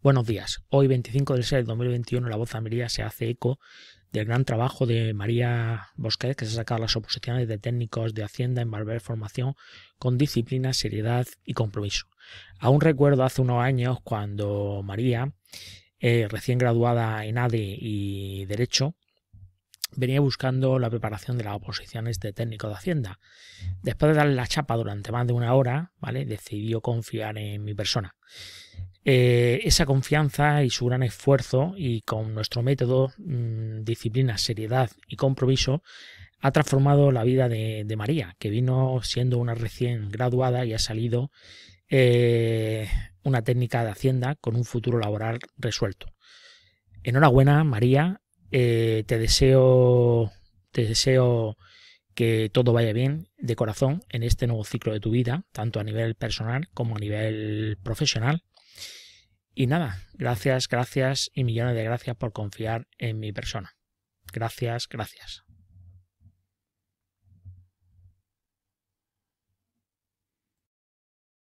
Buenos días. Hoy, 25 de 6 de 2021, La Voz de María se hace eco del gran trabajo de María Bosquet, que se ha sacado las oposiciones de técnicos de Hacienda en Valver Formación con disciplina, seriedad y compromiso. Aún recuerdo hace unos años cuando María, eh, recién graduada en ADE y Derecho, venía buscando la preparación de las oposiciones de técnico de Hacienda. Después de darle la chapa durante más de una hora, ¿vale? decidió confiar en mi persona. Eh, esa confianza y su gran esfuerzo y con nuestro método, mm, disciplina, seriedad y compromiso, ha transformado la vida de, María, que vino siendo una recién graduada y ha salido eh, una técnica de Hacienda con un futuro laboral resuelto. Enhorabuena, María. Eh, te deseo. Te deseo que todo vaya bien de corazón en este nuevo ciclo de tu vida, tanto a nivel personal como a nivel profesional. Y nada, gracias, gracias y millones de gracias por confiar en mi persona. Gracias, gracias.